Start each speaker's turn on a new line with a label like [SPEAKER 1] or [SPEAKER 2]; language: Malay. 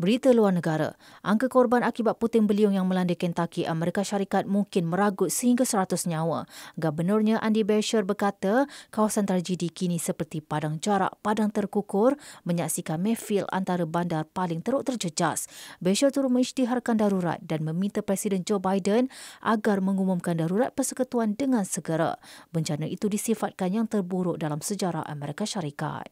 [SPEAKER 1] Berita luar negara, angka korban akibat puting beliung yang melanda Kentucky Amerika Syarikat mungkin meragut sehingga 100 nyawa. Gubernurnya Andy Beshear berkata, kawasan tragedi kini seperti padang jarak, padang terkukur, menyaksikan mefil antara bandar paling teruk terjejas. Beshear turut mengisytiharkan darurat dan meminta Presiden Joe Biden agar mengumumkan darurat persekutuan dengan segera. Bencana itu disifatkan yang terburuk dalam sejarah Amerika Syarikat.